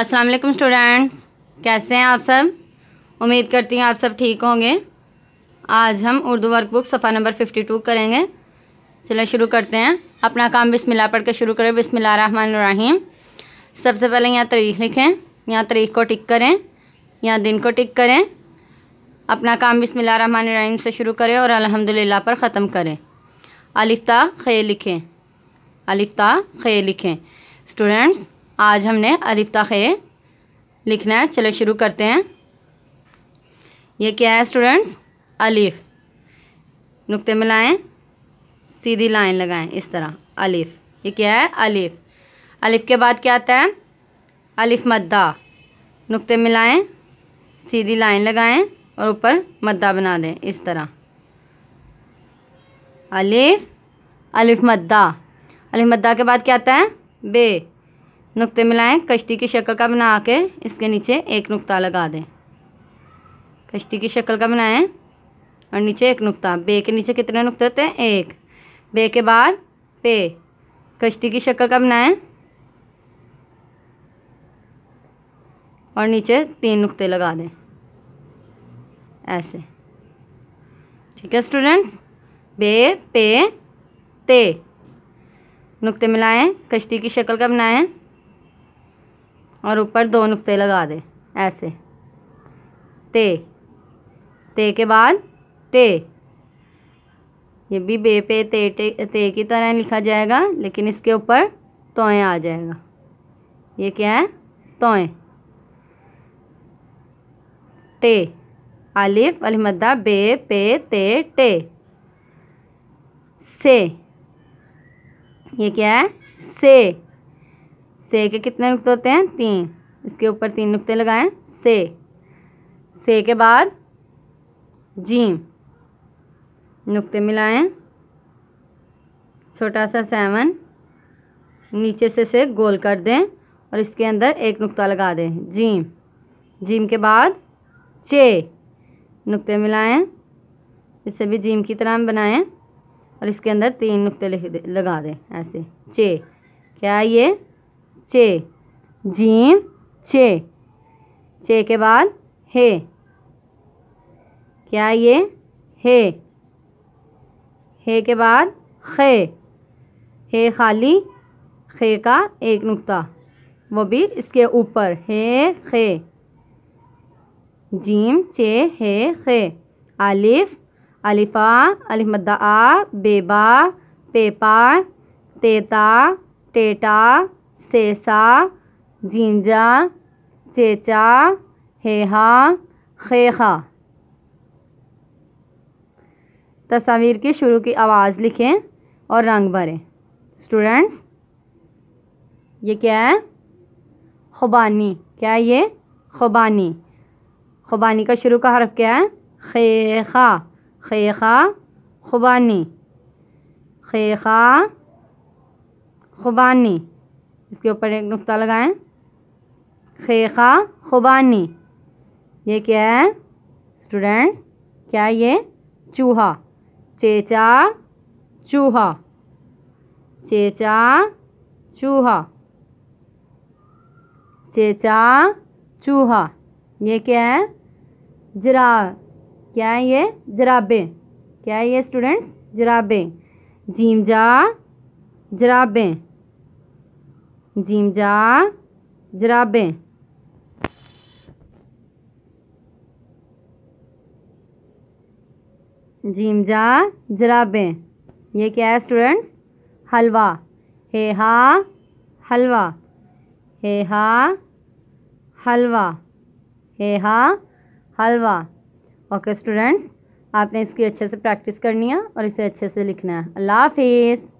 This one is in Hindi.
अस्सलाम वालेकुम स्टूडेंट्स कैसे हैं आप सब उम्मीद करती हूँ आप सब ठीक होंगे आज हम उर्दू वर्कबुक सफ़ा नंबर फिफ्टी टू करेंगे चलो शुरू करते हैं अपना काम बिस्मिल्लाह पढ़ के शुरू करें बिस्मिल्लाह रहमान रहीम सबसे पहले यहाँ तारीख लिखें यहाँ तारीख को टिक करें यहाँ दिन को टिक करें अपना काम बिस्मिल्लाह रहमान रहीम से शुरू करें और अलहमदिल्ला पर ख़त्म करें अलिफ्ता खे लिखें अलिफ्ता खे लिखें स्टूडेंट्स आज हमने अलिफ्ता खे लिखना है चलो शुरू करते हैं ये क्या है स्टूडेंट्स अलिफ नुक्ते में लाएँ सीधी लाइन लगाएं इस तरह अलिफ ये क्या है अलिफ अलिफ के बाद क्या आता है अलिफ मद्दा नुक्ते मिलाएं सीधी लाइन लगाएं और ऊपर मद्दा बना दें इस तरह अलिफ अलिफ मद्दा अलिफ मद्दा के बाद क्या आता है बे नुक्ते मिलाएं कश्ती की शक्ल का बना के इसके नीचे एक नुक्ता लगा दें कश्ती की शक्ल का बनाएं और नीचे एक नुक्ता बे के नीचे कितने नुक्ते होते हैं एक बे के बाद पे कश्ती की शक्ल का बनाएं और नीचे तीन नुक्ते लगा दें ऐसे ठीक है स्टूडेंट्स बे पे ते नुक्ते मिलाएं कश्ती की शक्ल का बनाएं और ऊपर दो नुक्ते लगा दें ऐसे ते ते के बाद ते ये भी बे पे ते ते, ते की तरह लिखा जाएगा लेकिन इसके ऊपर तोएँ आ जाएगा ये क्या है तोएँ टे आलिफ अलमदा बे पे ते टे से ये क्या है से से के कितने नुकते होते हैं तीन इसके ऊपर तीन नुकते लगाएं से से के बाद जीम नुकते मिलाएं छोटा सा सेवन नीचे से से गोल कर दें और इसके अंदर एक नुकता लगा दें जीम जीम के बाद चे नुकते मिलाएं इसे भी जीम की तरह बनाएं और इसके अंदर तीन नुकते लगा दें ऐसे चे क्या ये चे जीम चे चे के बाद हे क्या ये हे हे के बाद खे हे खाली खे का एक नुक्ता वो भी इसके ऊपर हे खे जीम चे हे खे आलिफ अलिफा अलिफ मद्दा आ बेबा पेपा तेता टेटा सेसा जिंजा चेचा हेहा खेखा तस्वीर के शुरू की आवाज़ लिखें और रंग भरें स्टूडेंट्स ये क्या है खुबानी क्या है ये खुबानी खुबानी का शुरू का हरफ़ क्या है खेखा खेखा खुबानी खेखा खुबानी इसके ऊपर एक नुक्ता लगाएं खेखा खुबानी ये क्या है स्टूडेंट्स क्या ये चूहा चेचा चूहा चेचा चूहा चेचा चूहा ये क्या है जरा क्या है ये जराबे क्या है ये स्टूडेंट्स जराबे जीमजा जराबें जीमजा जराबें जा जराबें ये क्या है स्टूडेंट्स हलवा हे हा हलवा हे हा हलवा हे हा हलवा ओके स्टूडेंट्स आपने इसकी अच्छे से प्रैक्टिस करनी है और इसे अच्छे से लिखना है अल्लाह हाफिज़